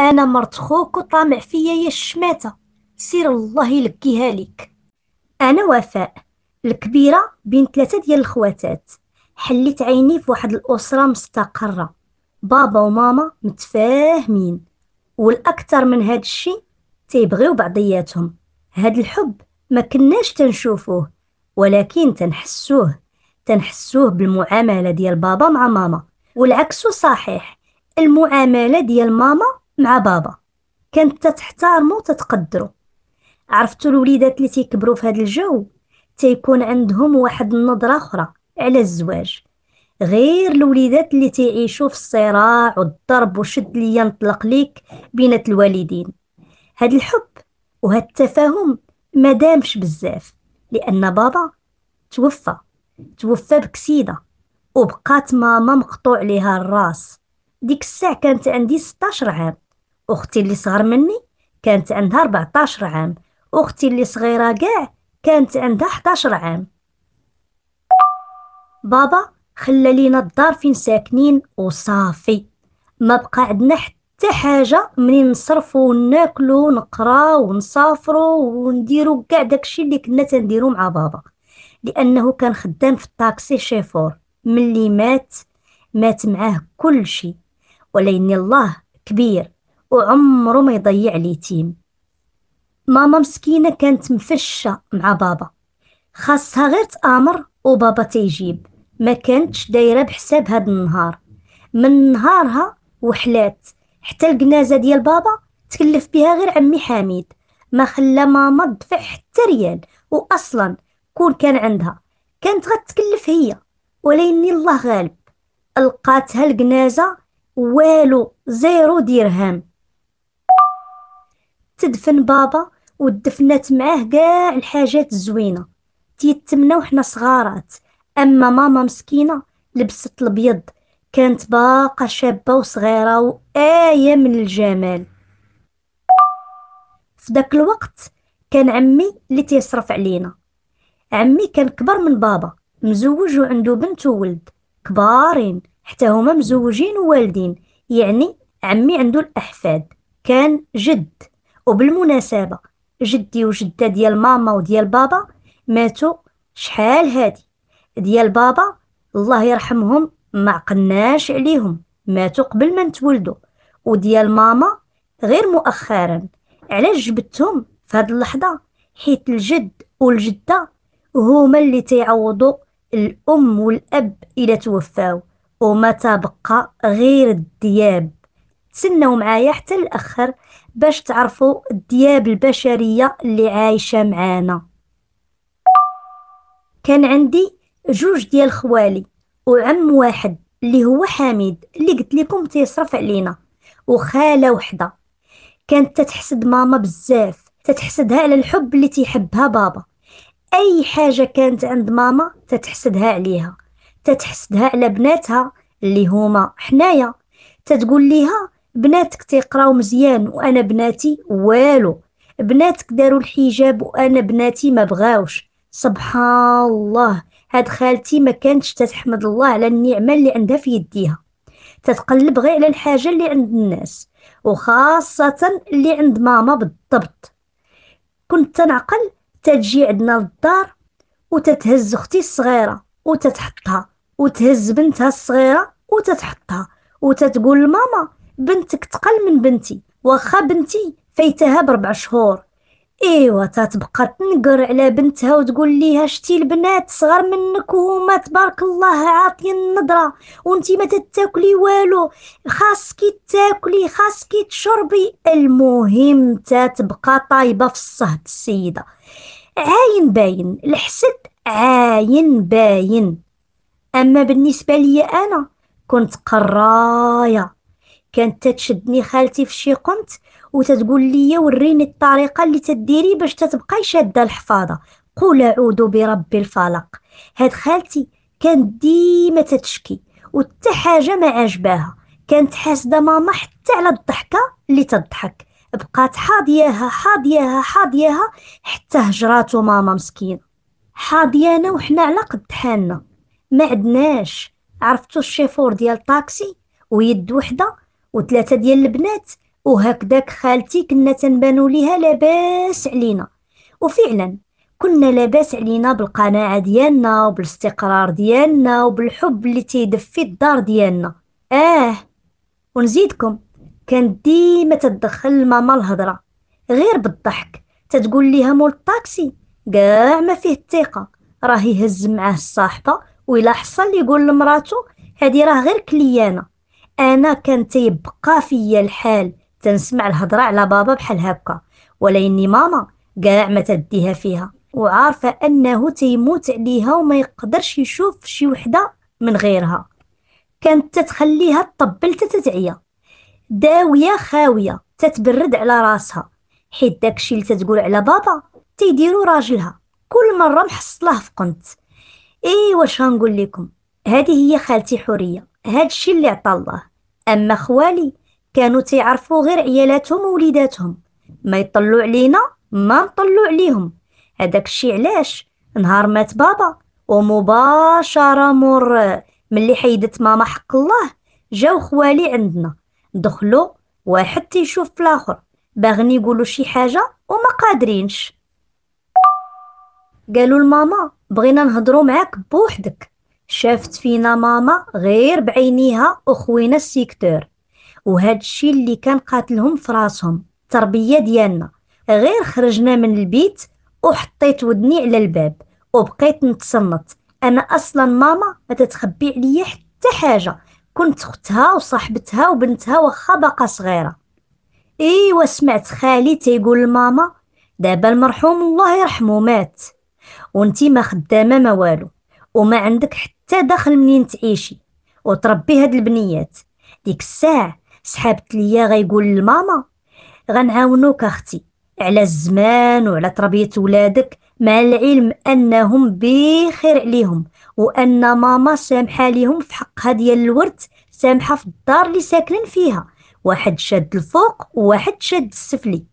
أنا مرت خوك وطامع فيا يا الشماتة سير الله يلقيها لك أنا وفاء الكبيرة بين ثلاثة ديال الخواتات حليت عيني في واحد الأسرة مستقرة بابا وماما متفاهمين والأكثر من هاد الشي تيبغيو بعضياتهم هاد الحب ما كناش تنشوفوه ولكن تنحسوه تنحسوه بالمعاملة ديال بابا مع ماما والعكس صحيح المعاملة ديال ماما مع بابا كانت تتحتارمو وتتقدرو عرفتو الوليدات اللي تيكبروا في هذا الجو تيكون عندهم واحد النظرة أخرى على الزواج غير الوليدات اللي تيعيشوا في الصراع والضرب وشد ليا نطلق ليك بينات الوالدين هاد الحب وهاد التفاهم ما دامش بزاف لأن بابا توفى توفى بكسيدة وبقات ماما مقطوع لها الراس ديك الساعة كانت عندي 16 عام أختي اللي صغر مني كانت عندها 14 عام أختي اللي صغيرة كاع كانت عندها 11 عام بابا خلى لينا الدار فين ساكنين وصافي ما بقى عندنا حتى حاجة منين نصرفو وناكلو ونقراو ونسافرو ونديرو كاع داكشي اللي كنا تنديرو مع بابا لأنه كان خدام في الطاكسي شيفور ملي مات مات معاه كل شي ولكن الله كبير وعمره ما يضيع اليتيم ماما مسكينة كانت مفشة مع بابا خاصها غير تآمر وبابا تيجيب ما كانتش دايرة بحساب هاد النهار من نهارها وحلات حتى الجنازة ديال بابا تكلف بها غير عمي حميد ما خلى ماما تدفع حتى ريال وأصلا كون كان عندها كانت غتكلف هي وليني الله غالب لقاتها الجنازة والو زيرو درهم تدفن بابا ودفنات معاه كاع الحاجات الزوينة تيتمنا وحنا صغارات أما ماما مسكينة لبست البيض كانت باقة شابة وصغيرة وآية من الجمال في داك الوقت كان عمي اللي تيصرف علينا عمي كان كبر من بابا مزوج وعنده بنت وولد كبارين حتى هما مزوجين ووالدين يعني عمي عنده الأحفاد كان جد وبالمناسبة جدي وجدة ديال ماما وديال بابا ماتوا شحال هادي ديال بابا الله يرحمهم ما عقلناش عليهم ماتوا قبل ما نتولدوا وديال ماما غير مؤخرا علاش جبتهم في هاد اللحظة حيت الجد والجدة هما اللي تيعوضوا الأم والأب إلى توفاو وما تبقى غير الدياب تسناو معايا حتى الأخر باش تعرفوا الدياب البشرية اللي عايشة معانا كان عندي جوج ديال خوالي وعم واحد اللي هو حميد اللي قلت لكم تيصرف علينا وخالة وحدة كانت تتحسد ماما بزاف تتحسدها على الحب اللي تيحبها بابا اي حاجة كانت عند ماما تتحسدها عليها تتحسدها على بناتها اللي هما حنايا تتقول ليها بناتك تيقراو مزيان وانا بناتي والو بناتك داروا الحجاب وانا بناتي ما بغاوش سبحان الله هاد خالتي ما كانتش تتحمد الله على النعمه اللي عندها في يديها تتقلب غير على الحاجه اللي عند الناس وخاصه اللي عند ماما بالضبط كنت تنعقل تجي عندنا للدار وتتهز اختي الصغيره وتتحطها وتهز بنتها الصغيره وتتحطها وتتقول لماما بنتك تقل من بنتي واخا بنتي فايتها بربع شهور ايوا تتبقى تنقر على بنتها وتقول ليها شتي البنات صغر منك وهما تبارك الله عاطي النظره وانتي ما تتاكلي والو خاصكي تاكلي خاصكي تشربي المهم تتبقى طايبه في الصهد السيده عاين باين الحسد عاين باين اما بالنسبه لي انا كنت قرايه كانت تتشدني خالتي في شي قمت وتتقول لي وريني الطريقه اللي تديري باش تتبقاي شاده الحفاضه قول اعوذ برب الفلق هاد خالتي كانت ديما تتشكي وحتى حاجه ما عجباها كانت حاسده ماما حتى على الضحكه اللي تضحك بقات حاضياها حاضياها حاضياها حتى هجراتو ماما مسكينه حاضيانا وحنا على قد حالنا ما عدناش عرفتو الشيفور ديال طاكسي ويد وحده وثلاثه ديال البنات وهكذاك خالتي كنا تنبانو ليها لاباس علينا وفعلا كنا لاباس علينا بالقناعه ديالنا وبالاستقرار ديالنا وبالحب اللي تيدفي الدار ديالنا اه ونزيدكم كانت ديما تدخل الماما الهضره غير بالضحك تتقول ليها مول الطاكسي كاع ما فيه الثقه راه يهز معاه الصاحبه ويلا حصل يقول لمراتو هادي راه غير كليانه انا كان تيبقى فيا الحال تنسمع الهضره على بابا بحال هكا اني ماما كاع ما تديها فيها وعارفه انه تيموت عليها وما يقدرش يشوف شي وحده من غيرها كانت تتخليها تطبل تتعيا داويه خاويه تتبرد على راسها حيت داكشي اللي تتقول على بابا تيديرو راجلها كل مره محصلاه في قنت ايوا واش غنقول لكم هذه هي خالتي حوريه هادشي اللي عطا الله أما خوالي كانوا تعرفوا غير عيالاتهم ووليداتهم ما يطلوا علينا ما نطلوا عليهم هذاك الشيء علاش نهار مات بابا ومباشرة مور ملي حيدت ماما حق الله جاو خوالي عندنا دخلوا واحد تيشوف في الاخر باغني يقولوا شي حاجه وما قادرينش قالوا لماما بغينا نهضروا معاك بوحدك شافت فينا ماما غير بعينيها وخوينا السيكتور وهاد الشي اللي كان قاتلهم في راسهم التربيه ديالنا غير خرجنا من البيت وحطيت ودني على الباب وبقيت نتصنت انا اصلا ماما ما تتخبي عليا حتى حاجه كنت اختها وصاحبتها وبنتها واخا باقا صغيره ايوا سمعت خالي تيقول لماما دابا المرحوم الله يرحمه مات وانتي ما خدامه ما والو وما عندك حتى حتى داخل منين تعيشي وتربي هاد البنيات ديك الساعة سحابت ليا غيقول لماما غنعاونوك اختي على الزمان وعلى تربية ولادك مع العلم انهم بخير عليهم وان ماما سامحه ليهم في حقها ديال الورد سامحه في الدار اللي ساكنين فيها واحد شاد الفوق وواحد شاد السفلي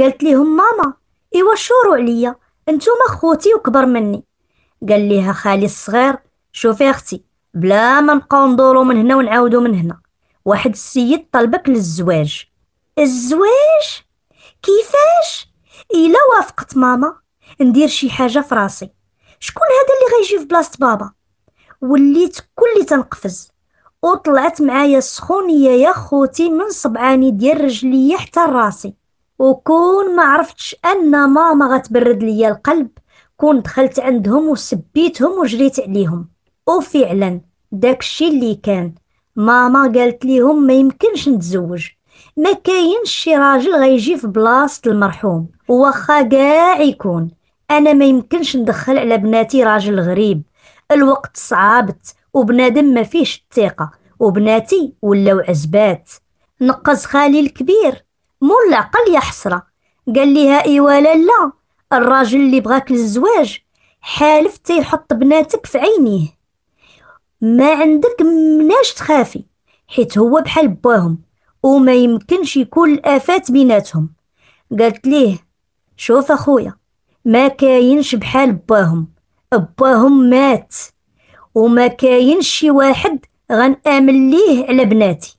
قالت ليهم ماما ايوا شوروا عليا انتوما خوتي وكبر مني قال ليها خالي الصغير شوفي اختي بلا ما نبقاو ندورو من هنا ونعاودو من هنا واحد السيد طلبك للزواج الزواج كيفاش الا وافقت ماما ندير شي حاجه في راسي شكون هذا اللي غيجي في بلاصه بابا وليت كلي تنقفز وطلعت معايا السخونيه يا خوتي من صبعاني ديال رجليا حتى راسي وكون ما عرفتش ان ماما غتبرد ليا القلب كون دخلت عندهم وسبيتهم وجريت عليهم وفعلا داكشي اللي كان ماما قالت ليهم ما يمكنش نتزوج ما كاينش شي راجل غيجي في بلاصه المرحوم واخا كاع يكون انا ما يمكنش ندخل على بناتي راجل غريب الوقت صعابت وبنادم ما فيش الثقه وبناتي ولاو عزبات نقص خالي الكبير مول العقل يا حسره قال ليها ايوا لا لا الراجل اللي بغاك للزواج حالف تيحط بناتك في عينيه ما عندك مناش تخافي حيت هو بحال باهم وما يمكنش يكون الآفات بيناتهم قالت ليه شوف أخويا ما كاينش بحال باهم باهم مات وما كاينش شي واحد غنآمن ليه على بناتي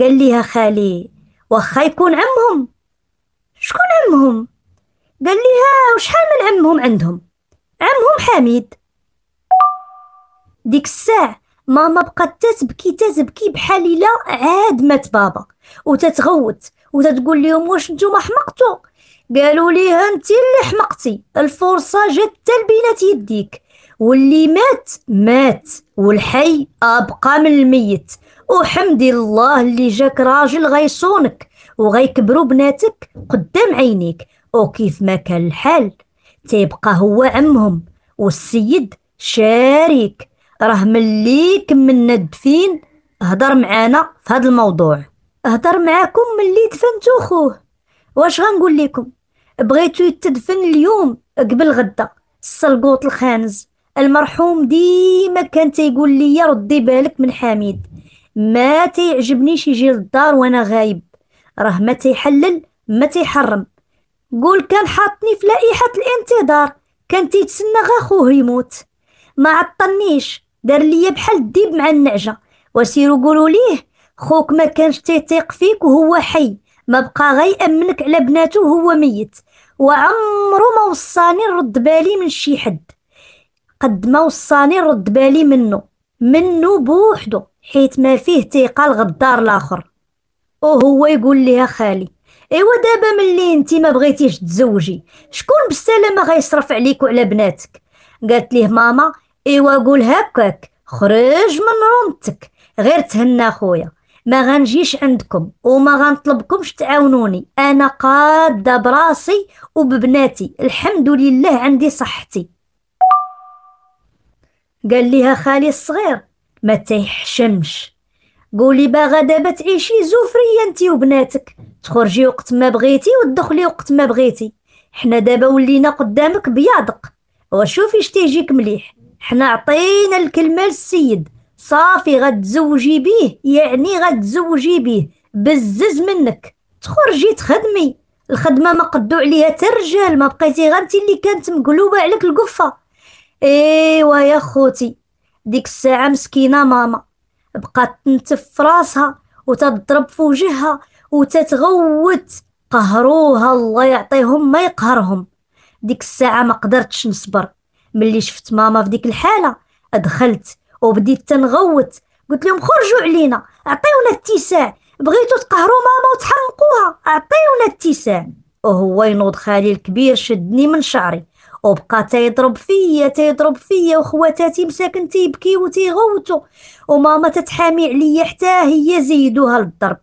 قال ليها خالي واخا يكون عمهم شكون عمهم قال ليها وشحال من عمهم عندهم عمهم حميد ديك الساعة ماما بقات تتبكي تتبكي بحال إلا عاد مات بابا وتتغوت وتتقول لهم واش نتوما حمقتو قالوا ليها انت اللي حمقتي الفرصة جات تلبينات يديك واللي مات مات والحي أبقى من الميت وحمد الله اللي جاك راجل غيصونك وغيكبروا بناتك قدام عينيك وكيف ما كان الحال تيبقى هو عمهم والسيد شاريك راه ملي كملنا الدفين هضر معانا في هذا الموضوع هضر معاكم ملي دفنتو خوه واش غنقول لكم بغيتو يتدفن اليوم قبل غدا السلقوط الخانز المرحوم ديما كان تيقول لي ردي بالك من حميد ما تيعجبنيش يجي للدار وانا غايب راه ما تيحلل ما تيحرم قول كان حاطني في لائحة الانتظار كان تيتسنى غا خوه يموت ما عطلنيش دار ليا بحال الديب مع النعجه وسيروا قولوا ليه خوك ما كانش تيثيق فيك وهو حي ما بقى غيأمنك على بناته وهو ميت وعمرو ما وصاني نرد بالي من شي حد قد ما وصاني نرد بالي منه منه بوحدو حيت ما فيه ثقة الغدار الاخر وهو يقول ليها خالي ايوا دابا ملي انتي ما بغيتيش تزوجي شكون بالسلامه غيصرف عليك وعلى بناتك قالت ليه ماما ايوا قول هكاك خرج من رومتك غير تهنا خويا ما غنجيش عندكم وما غنطلبكمش تعاونوني انا قاده براسي وببناتي الحمد لله عندي صحتي قال ليها خالي الصغير ما تيحشمش قولي باغا دابا تعيشي زوفريه انتي وبناتك تخرجي وقت ما بغيتي وتدخلي وقت ما بغيتي حنا دابا ولينا قدامك بيادق وشوفي اش تيجيك مليح حنا عطينا الكلمة للسيد صافي غتزوجي بيه يعني غتزوجي بيه بزز منك تخرجي تخدمي الخدمة ما قدو عليها ترجال الرجال ما بقيتي غير انت اللي كانت مقلوبة عليك القفة ايوا يا خوتي ديك الساعة مسكينة ماما بقات تنتف في راسها وتضرب في وجهها وتتغوت قهروها الله يعطيهم ما يقهرهم ديك الساعة ما قدرتش نصبر ملي شفت ماما في ديك الحالة دخلت وبديت تنغوت قلت لهم خرجوا علينا عطيونا اتساع بغيتو تقهروا ماما وتحمقوها عطيونا اتساع وهو ينوض خالي الكبير شدني من شعري وبقى تيضرب فيا تيضرب فيا وخواتاتي مساكن تيبكي وتيغوتو وماما تتحامي عليا حتى هي زيدوها للضرب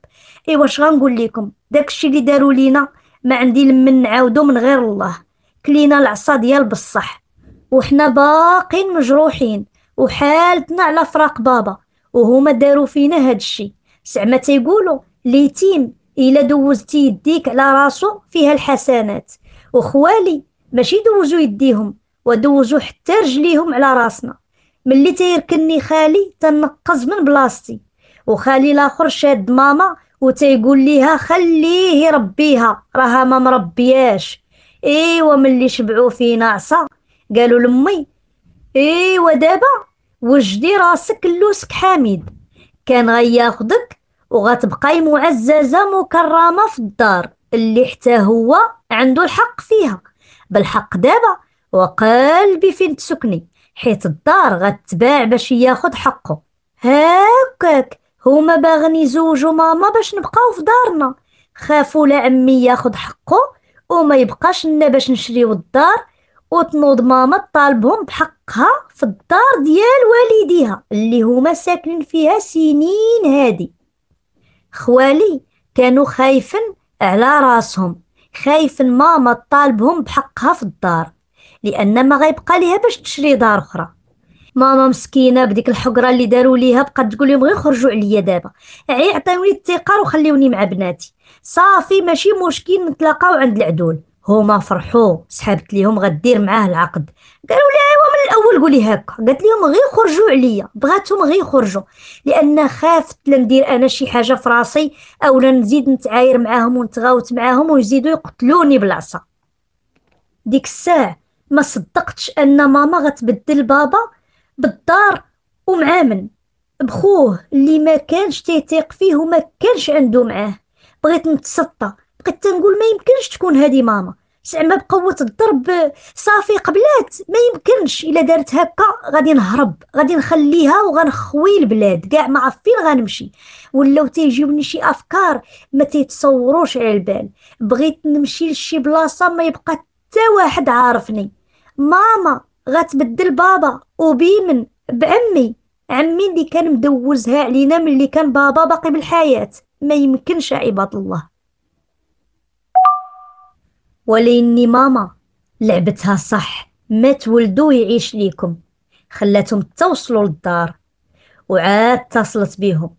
ايوا واش غنقول لكم داكشي اللي داروا لينا ما عندي لمن نعاودو من غير الله كلينا العصا ديال بصح وحنا باقين مجروحين وحالتنا على فراق بابا وهما داروا فينا هاد الشي زعما تيقولوا ليتيم الا دوزتي يديك على راسو فيها الحسنات وخوالي ماشي دوزو يديهم ودوزو حتى رجليهم على راسنا ملي تيركني خالي تنقز من بلاصتي وخالي الاخر شاد ماما وتيقول ليها خليه يربيها راها ما مربياش ايوا ملي شبعوا فينا عصا قالوا لمي ايوا دابا وجدي راسك اللوسك حميد كان غياخدك وغتبقاي معززة مكرمة في الدار اللي حتى هو عنده الحق فيها بالحق دابا وقلبي فين تسكني حيت الدار غتباع باش ياخد حقه هاكاك هما باغني زوج ماما باش نبقاو في دارنا خافوا لا عمي ياخد حقه وما يبقاش لنا باش نشريو الدار وتنوض ماما تطالبهم بحقها في الدار ديال والديها اللي هما ساكنين فيها سنين هادي خوالي كانوا خايفين على راسهم خايفين ماما تطالبهم بحقها في الدار لان ما غيبقى ليها باش تشري دار اخرى ماما مسكينه بديك الحقره اللي داروا ليها بقات تقول لهم غير خرجوا عليا دابا عي عطيوني التيقار وخليوني مع بناتي صافي ماشي مشكل نتلاقاو عند العدول هما فرحوا سحبت ليهم غدير معاه العقد قالوا ايوا من الاول قولي هكا قالت ليهم غير خرجوا عليا بغاتهم غير خرجوا لان خافت لندير انا شي حاجه في راسي اولا نزيد نتعاير معاهم ونتغاوت معاهم ويزيدوا يقتلوني بالعصا ديك الساعه ما صدقتش ان ماما غتبدل بابا بالدار ومعامن بخوه اللي ما كانش تيتيق فيه وما كانش عنده معاه بغيت نتسطى كنت نقول ما يمكنش تكون هذه ماما زعما بقوة الضرب صافي قبلات ما يمكنش الا دارت هكا غادي نهرب غادي نخليها وغنخوي البلاد كاع ما عارف فين غنمشي ولاو تيجيوني شي افكار ما تيتصوروش على البال بغيت نمشي لشي بلاصه ما يبقى حتى واحد عارفني ماما غتبدل بابا وبيمن بعمي عمي اللي كان مدوزها علينا ملي كان بابا باقي بالحياه ما يمكنش عباد الله وليني ماما لعبتها صح ما تولدو يعيش ليكم خلاتهم توصلوا للدار وعاد اتصلت بيهم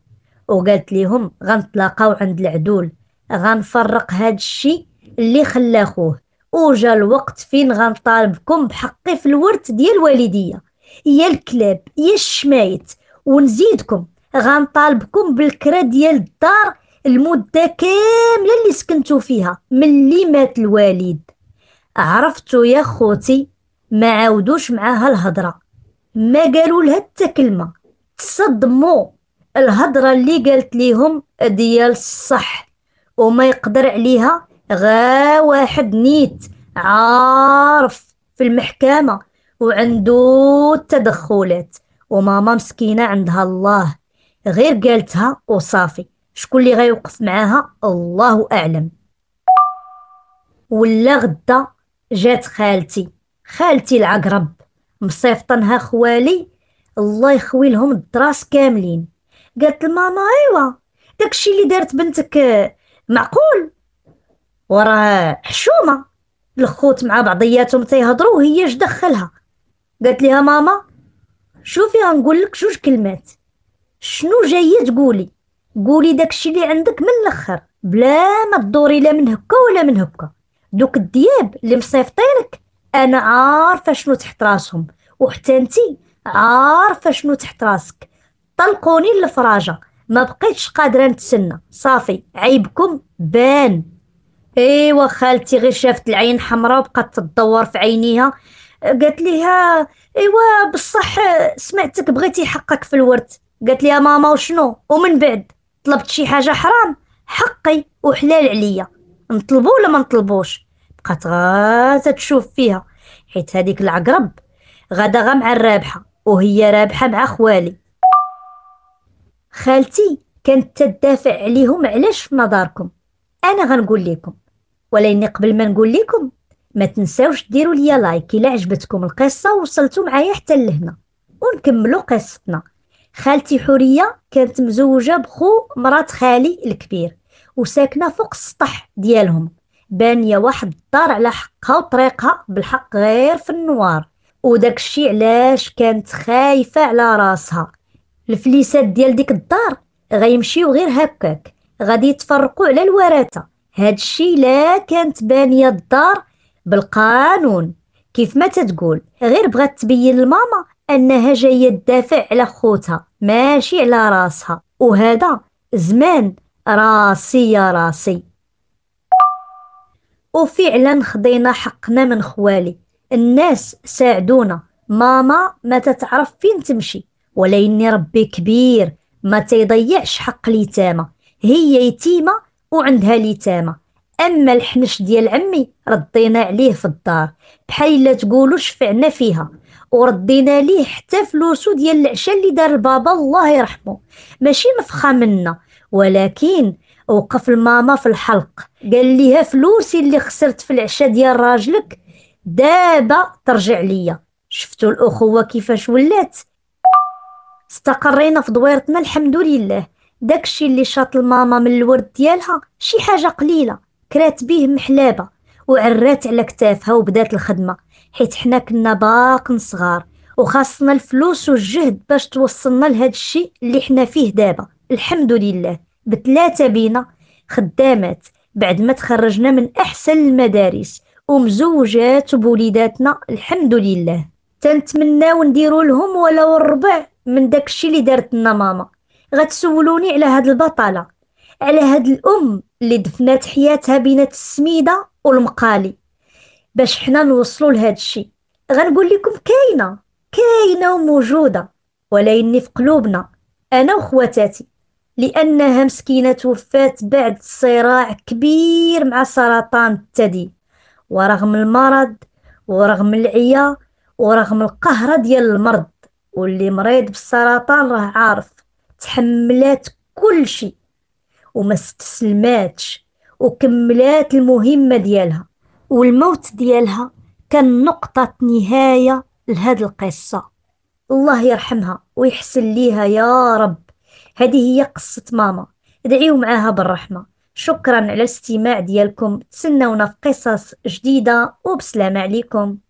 وقالت ليهم غنتلاقاو عند العدول غنفرق هاد الشي اللي خلا خوه وجا الوقت فين غنطالبكم بحقي في الورد ديال والديا يا الكلاب يا الشمايت ونزيدكم غنطالبكم بالكرا ديال الدار المدة كاملة اللي سكنتو فيها ملي مات الوالد عرفتو يا خوتي ما عاودوش معاها الهضرة ما قالوا لها حتى كلمة تصدموا الهضرة اللي قالت ليهم ديال الصح وما يقدر عليها غا واحد نيت عارف في المحكمة وعندو التدخلات وماما مسكينة عندها الله غير قالتها وصافي شكون اللي غيوقف معاها الله اعلم ولا غدا جات خالتي خالتي العقرب مصيفطنها خوالي الله يخوي لهم الدراس كاملين قالت لماما ايوا داكشي اللي دارت بنتك آه، معقول وراه حشومه الخوت مع بعضياتهم تيهضروا وهي اش دخلها قالت ليها ماما شوفي غنقول لك جوج كلمات شنو جايه تقولي قولي داكشي اللي عندك من الاخر بلا ما تدوري لا من هكا ولا من هكا دوك الدياب اللي مصيفطينك انا عارفه شنو تحت راسهم وحتى انتي عارفه شنو تحت راسك طلقوني للفراجه ما بقيتش قادره نتسنى صافي عيبكم بان ايوا خالتي غير شافت العين حمراء وبقات تدور في عينيها قالت ليها ايوا بصح سمعتك بغيتي حقك في الورد قالت ليها ماما وشنو ومن بعد طلبت شي حاجه حرام حقي وحلال عليا نطلبو ولا ما نطلبوش بقات غا تتشوف فيها حيت هذيك العقرب غدا غا مع الرابحه وهي رابحه مع خوالي خالتي كانت تدافع عليهم علاش في نظركم انا غنقول لكم ولكن قبل ما نقول لكم ما تنساوش ديروا ليا لايك الا عجبتكم القصه ووصلتوا معايا حتى لهنا ونكملوا قصتنا خالتي حوريه كانت مزوجه بخو مرات خالي الكبير وساكنه فوق السطح ديالهم بانيه واحد الدار على حقها وطريقها بالحق غير في النوار وداك الشيء علاش كانت خايفه على راسها الفليسات ديال ديك الدار غيمشيو غير هكاك غادي يتفرقوا على الورثه هاد الشيء لا كانت بانيه الدار بالقانون كيف ما تتقول غير بغات تبين لماما انها جايه تدافع على خوتها ماشي على راسها وهذا زمان راسي يا راسي وفعلا خضينا حقنا من خوالي الناس ساعدونا ماما ما تتعرف فين تمشي وليني ربي كبير ما تيضيعش حق اليتامى هي يتيمه وعندها اليتامى اما الحنش ديال عمي ردينا عليه في الدار بحال لا تقولوا شفعنا فيها وردينا ليه حتى فلوسو ديال العشاء اللي دار البابا الله يرحمه ماشي نفخه منا ولكن وقف الماما في الحلق قال ليها فلوسي اللي خسرت في العشاء ديال راجلك دابا ترجع ليا شفتوا الاخوه كيفاش ولات استقرينا في دويرتنا الحمد لله داكشي اللي شاط الماما من الورد ديالها شي حاجه قليله كرات بيه محلابة وعرات على كتافها وبدات الخدمة حيت حنا كنا باقن صغار وخاصنا الفلوس والجهد باش توصلنا لهذا الشيء اللي حنا فيه دابا الحمد لله بثلاثة بينا خدامات بعد ما تخرجنا من أحسن المدارس ومزوجات وبوليداتنا الحمد لله تنتمناو نديرو لهم ولو الربع من داكشي اللي دارت لنا ماما غتسولوني على هاد البطاله على هاد الام اللي دفنات حياتها بين السميده والمقالي باش حنا نوصلوا لهذا الشيء غنقول لكم كاينه كاينه وموجوده ولكن في قلوبنا انا وخواتاتي لانها مسكينه توفات بعد صراع كبير مع سرطان الثدي ورغم المرض ورغم العيا ورغم القهره ديال المرض واللي مريض بالسرطان راه عارف تحملات كل شيء وما استسلماتش وكملات المهمة ديالها والموت ديالها كان نقطة نهاية لهاد القصة الله يرحمها ويحسن ليها يا رب هذه هي قصة ماما ادعيو معاها بالرحمة شكرا على الاستماع ديالكم تسناونا في قصص جديدة وبسلام عليكم